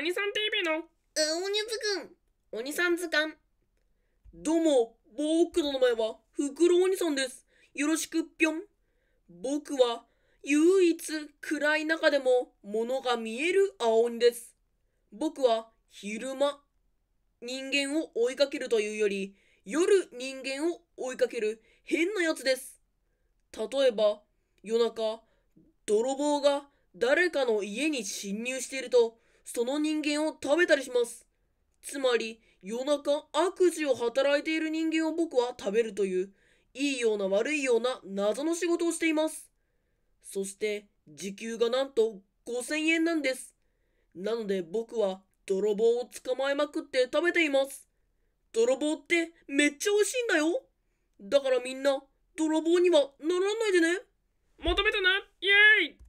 おにさん TV のおにずくんおさん図鑑どうも僕の名前はフクロウさんですよろしくぴょん僕は唯一暗い中でも物が見える青鬼です僕は昼間人間を追いかけるというより夜人間を追いかける変なやつです例えば夜中泥棒が誰かの家に侵入しているとその人間を食べたりします。つまり、夜中悪事を働いている人間を僕は食べるという、いいような悪いような謎の仕事をしています。そして、時給がなんと5000円なんです。なので僕は泥棒を捕まえまくって食べています。泥棒ってめっちゃ美味しいんだよ。だからみんな、泥棒にはならないでね。